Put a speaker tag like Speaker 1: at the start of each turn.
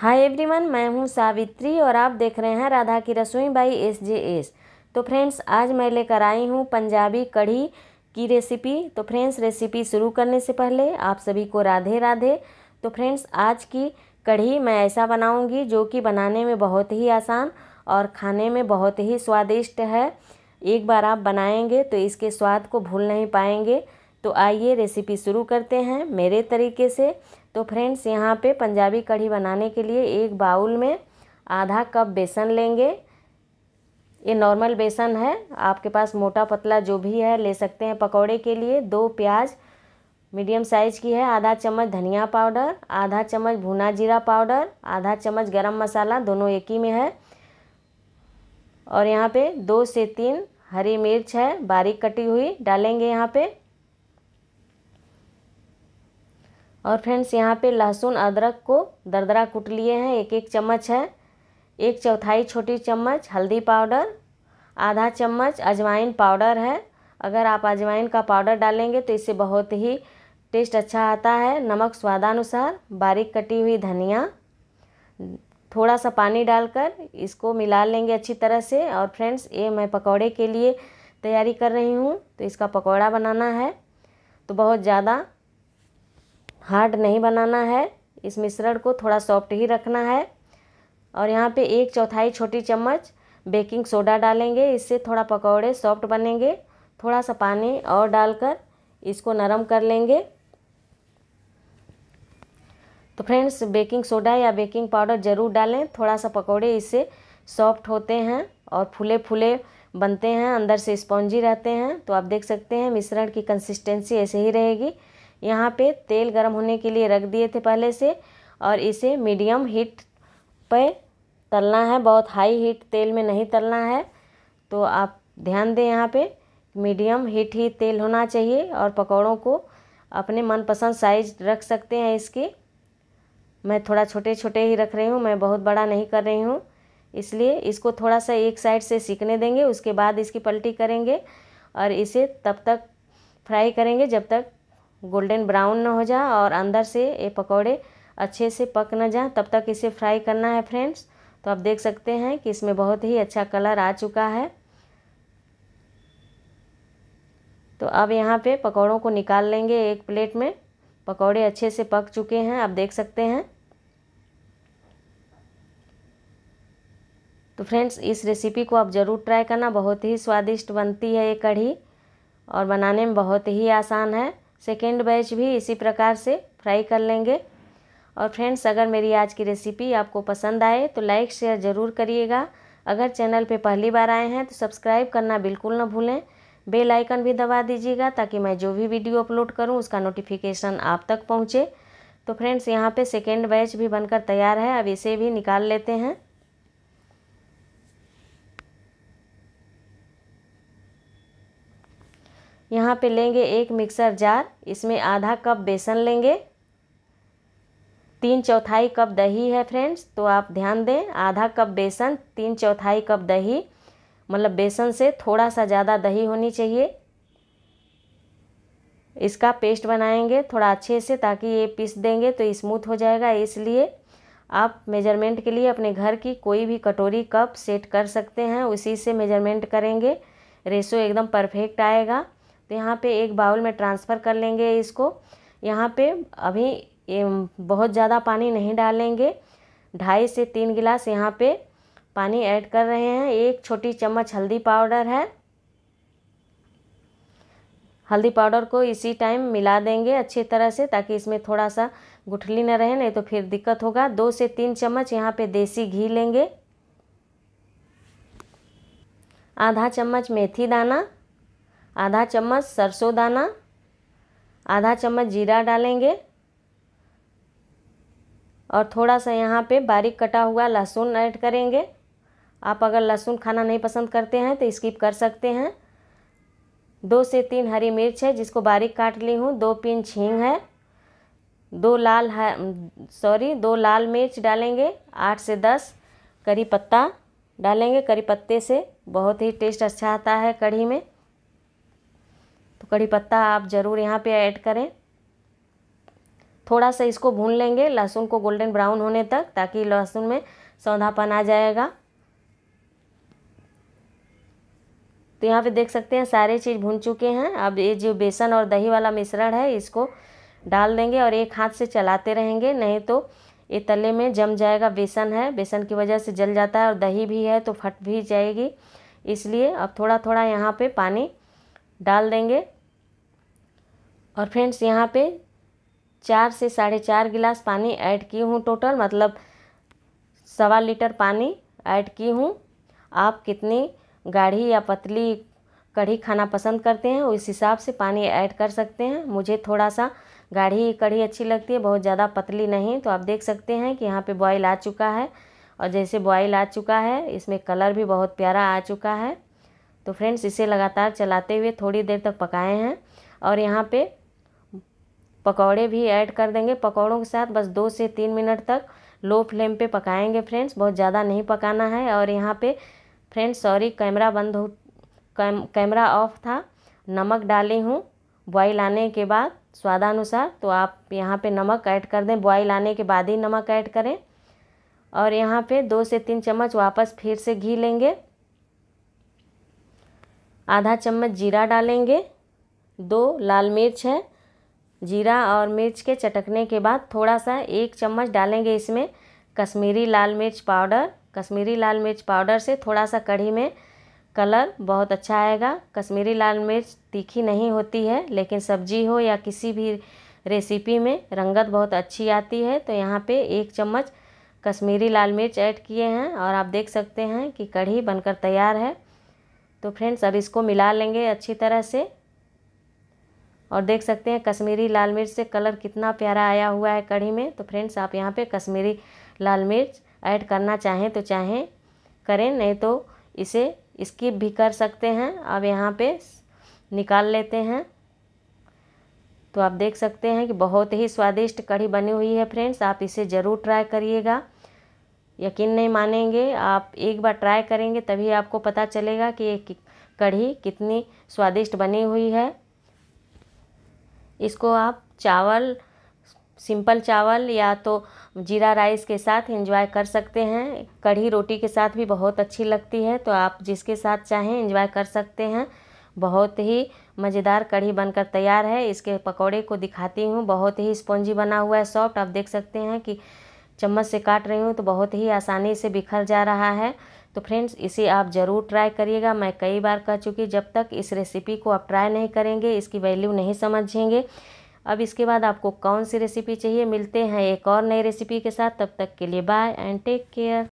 Speaker 1: hi everyone मैं हूँ सावित्री और आप देख रहे हैं Radha ki Rasoi by S J S तो फ्रेंड्स आज मैं लेकर आई हूँ पंजाबी कढ़ी की रेसिपी तो फ्रेंड्स रेसिपी शुरू करने से पहले आप सभी को राधे राधे तो फ्रेंड्स आज की कढ़ी मैं ऐसा बनाऊँगी जो कि बनाने में बहुत ही आसान और खाने में बहुत ही स्वादिष्ट है एक बार आप बनाएँगे तो इसके स्वाद को भूल नहीं पाएंगे तो आइए रेसिपी शुरू करते हैं मेरे तरीके से तो फ्रेंड्स यहाँ पे पंजाबी कढ़ी बनाने के लिए एक बाउल में आधा कप बेसन लेंगे ये नॉर्मल बेसन है आपके पास मोटा पतला जो भी है ले सकते हैं पकौड़े के लिए दो प्याज मीडियम साइज़ की है आधा चम्मच धनिया पाउडर आधा चम्मच भुना जीरा पाउडर आधा चम्मच गरम मसाला दोनों एक ही में है और यहाँ पे दो से तीन हरी मिर्च है बारीक कटी हुई डालेंगे यहाँ पे और फ्रेंड्स यहाँ पे लहसुन अदरक को दरदरा कूट लिए हैं एक एक चम्मच है एक चौथाई छोटी चम्मच हल्दी पाउडर आधा चम्मच अजवाइन पाउडर है अगर आप अजवाइन का पाउडर डालेंगे तो इससे बहुत ही टेस्ट अच्छा आता है नमक स्वादानुसार बारीक कटी हुई धनिया थोड़ा सा पानी डालकर इसको मिला लेंगे अच्छी तरह से और फ्रेंड्स ये मैं पकौड़े के लिए तैयारी कर रही हूँ तो इसका पकौड़ा बनाना है तो बहुत ज़्यादा हार्ड नहीं बनाना है इस मिश्रण को थोड़ा सॉफ्ट ही रखना है और यहाँ पे एक चौथाई छोटी चम्मच बेकिंग सोडा डालेंगे इससे थोड़ा पकौड़े सॉफ्ट बनेंगे थोड़ा सा पानी और डालकर इसको नरम कर लेंगे तो फ्रेंड्स बेकिंग सोडा या बेकिंग पाउडर ज़रूर डालें थोड़ा सा पकौड़े इससे सॉफ्ट होते हैं और फूले फूले बनते हैं अंदर से स्पॉन्जी रहते हैं तो आप देख सकते हैं मिश्रण की कंसिस्टेंसी ऐसे ही रहेगी यहाँ पे तेल गर्म होने के लिए रख दिए थे पहले से और इसे मीडियम हीट पे तलना है बहुत हाई हीट तेल में नहीं तलना है तो आप ध्यान दें यहाँ पे मीडियम हीट ही तेल होना चाहिए और पकौड़ों को अपने मनपसंद साइज रख सकते हैं इसके मैं थोड़ा छोटे छोटे ही रख रही हूँ मैं बहुत बड़ा नहीं कर रही हूँ इसलिए इसको थोड़ा सा एक साइड से सीखने देंगे उसके बाद इसकी पलटी करेंगे और इसे तब तक फ्राई करेंगे जब तक गोल्डन ब्राउन ना हो जाए और अंदर से ये पकौड़े अच्छे से पक ना जाए तब तक इसे फ्राई करना है फ्रेंड्स तो आप देख सकते हैं कि इसमें बहुत ही अच्छा कलर आ चुका है तो अब यहाँ पे पकौड़ों को निकाल लेंगे एक प्लेट में पकौड़े अच्छे से पक चुके हैं आप देख सकते हैं तो फ्रेंड्स इस रेसिपी को आप ज़रूर ट्राई करना बहुत ही स्वादिष्ट बनती है ये कढ़ी और बनाने में बहुत ही आसान है सेकेंड बैच भी इसी प्रकार से फ्राई कर लेंगे और फ्रेंड्स अगर मेरी आज की रेसिपी आपको पसंद आए तो लाइक शेयर ज़रूर करिएगा अगर चैनल पे पहली बार आए हैं तो सब्सक्राइब करना बिल्कुल ना भूलें बेल आइकन भी दबा दीजिएगा ताकि मैं जो भी वीडियो अपलोड करूं उसका नोटिफिकेशन आप तक पहुंचे तो फ्रेंड्स यहाँ पे सेकेंड बैच भी बनकर तैयार है अब इसे भी निकाल लेते हैं यहाँ पे लेंगे एक मिक्सर जार इसमें आधा कप बेसन लेंगे तीन चौथाई कप दही है फ्रेंड्स तो आप ध्यान दें आधा कप बेसन तीन चौथाई कप दही मतलब बेसन से थोड़ा सा ज़्यादा दही होनी चाहिए इसका पेस्ट बनाएंगे थोड़ा अच्छे से ताकि ये पीस देंगे तो स्मूथ हो जाएगा इसलिए आप मेजरमेंट के लिए अपने घर की कोई भी कटोरी कप सेट कर सकते हैं उसी से मेजरमेंट करेंगे रेसो एकदम परफेक्ट आएगा तो यहाँ पे एक बाउल में ट्रांसफ़र कर लेंगे इसको यहाँ पे अभी बहुत ज़्यादा पानी नहीं डालेंगे ढाई से तीन गिलास यहाँ पे पानी ऐड कर रहे हैं एक छोटी चम्मच हल्दी पाउडर है हल्दी पाउडर को इसी टाइम मिला देंगे अच्छी तरह से ताकि इसमें थोड़ा सा गुठली ना रहे नहीं तो फिर दिक्कत होगा दो से तीन चम्मच यहाँ पे देसी घी लेंगे आधा चम्मच मेथी दाना आधा चम्मच सरसों दाना आधा चम्मच जीरा डालेंगे और थोड़ा सा यहाँ पे बारीक कटा हुआ लहसुन ऐड करेंगे आप अगर लहसुन खाना नहीं पसंद करते हैं तो स्किप कर सकते हैं दो से तीन हरी मिर्च है जिसको बारीक काट ली हूँ दो पिन छींग है दो लाल सॉरी दो लाल मिर्च डालेंगे आठ से दस करी पत्ता डालेंगे करी पत्ते से बहुत ही टेस्ट अच्छा आता है कढ़ी में तो कड़ी पत्ता आप ज़रूर यहाँ पे ऐड करें थोड़ा सा इसको भून लेंगे लहसुन को गोल्डन ब्राउन होने तक ताकि लहसुन में सौधापन आ जाएगा तो यहाँ पे देख सकते हैं सारे चीज़ भून चुके हैं अब ये जो बेसन और दही वाला मिश्रण है इसको डाल देंगे और एक हाथ से चलाते रहेंगे नहीं तो ये तले में जम जाएगा बेसन है बेसन की वजह से जल जाता है और दही भी है तो फट भी जाएगी इसलिए अब थोड़ा थोड़ा यहाँ पे पानी डाल देंगे और फ्रेंड्स यहाँ पे चार से साढ़े चार गिलास पानी ऐड की हूँ टोटल मतलब सवा लीटर पानी ऐड की हूँ आप कितनी गाढ़ी या पतली कढ़ी खाना पसंद करते हैं उस हिसाब से पानी ऐड कर सकते हैं मुझे थोड़ा सा गाढ़ी कढ़ी अच्छी लगती है बहुत ज़्यादा पतली नहीं तो आप देख सकते हैं कि यहाँ पे बॉयल आ चुका है और जैसे बॉयल आ चुका है इसमें कलर भी बहुत प्यारा आ चुका है तो फ्रेंड्स इसे लगातार चलाते हुए थोड़ी देर तक पकाए हैं और यहाँ पे पकौड़े भी ऐड कर देंगे पकौड़ों के साथ बस दो से तीन मिनट तक लो फ्लेम पे पकाएंगे फ्रेंड्स बहुत ज़्यादा नहीं पकाना है और यहाँ पे फ्रेंड्स सॉरी कैमरा बंद हो कैम, कैमरा ऑफ था नमक डाली हूँ बॉईल आने के बाद स्वादानुसार तो आप यहाँ पे नमक ऐड कर दें बॉईल आने के बाद ही नमक ऐड करें और यहाँ पे दो से तीन चम्मच वापस फिर से घी लेंगे आधा चम्मच जीरा डालेंगे दो लाल मिर्च है जीरा और मिर्च के चटकने के बाद थोड़ा सा एक चम्मच डालेंगे इसमें कश्मीरी लाल मिर्च पाउडर कश्मीरी लाल मिर्च पाउडर से थोड़ा सा कढ़ी में कलर बहुत अच्छा आएगा कश्मीरी लाल मिर्च तीखी नहीं होती है लेकिन सब्जी हो या किसी भी रेसिपी में रंगत बहुत अच्छी आती है तो यहाँ पे एक चम्मच कश्मीरी लाल मिर्च ऐड किए हैं और आप देख सकते हैं कि कढ़ी बनकर तैयार है तो फ्रेंड्स अब इसको मिला लेंगे अच्छी तरह से और देख सकते हैं कश्मीरी लाल मिर्च से कलर कितना प्यारा आया हुआ है कढ़ी में तो फ्रेंड्स आप यहाँ पे कश्मीरी लाल मिर्च ऐड करना चाहें तो चाहें करें नहीं तो इसे स्किप भी कर सकते हैं अब यहाँ पे निकाल लेते हैं तो आप देख सकते हैं कि बहुत ही स्वादिष्ट कढ़ी बनी हुई है फ्रेंड्स आप इसे ज़रूर ट्राई करिएगा यकीन नहीं मानेंगे आप एक बार ट्राई करेंगे तभी आपको पता चलेगा कि ये कढ़ी कितनी स्वादिष्ट बनी हुई है इसको आप चावल सिंपल चावल या तो जीरा राइस के साथ एंजॉय कर सकते हैं कढ़ी रोटी के साथ भी बहुत अच्छी लगती है तो आप जिसके साथ चाहें एंजॉय कर सकते हैं बहुत ही मज़ेदार कढ़ी बनकर तैयार है इसके पकौड़े को दिखाती हूँ बहुत ही स्पॉन्जी बना हुआ है सॉफ्ट आप देख सकते हैं कि चम्मच से काट रही हूँ तो बहुत ही आसानी से बिखर जा रहा है तो फ्रेंड्स इसे आप ज़रूर ट्राई करिएगा मैं कई बार कह चुकी जब तक इस रेसिपी को आप ट्राई नहीं करेंगे इसकी वैल्यू नहीं समझेंगे अब इसके बाद आपको कौन सी रेसिपी चाहिए मिलते हैं एक और नई रेसिपी के साथ तब तक के लिए बाय एंड टेक केयर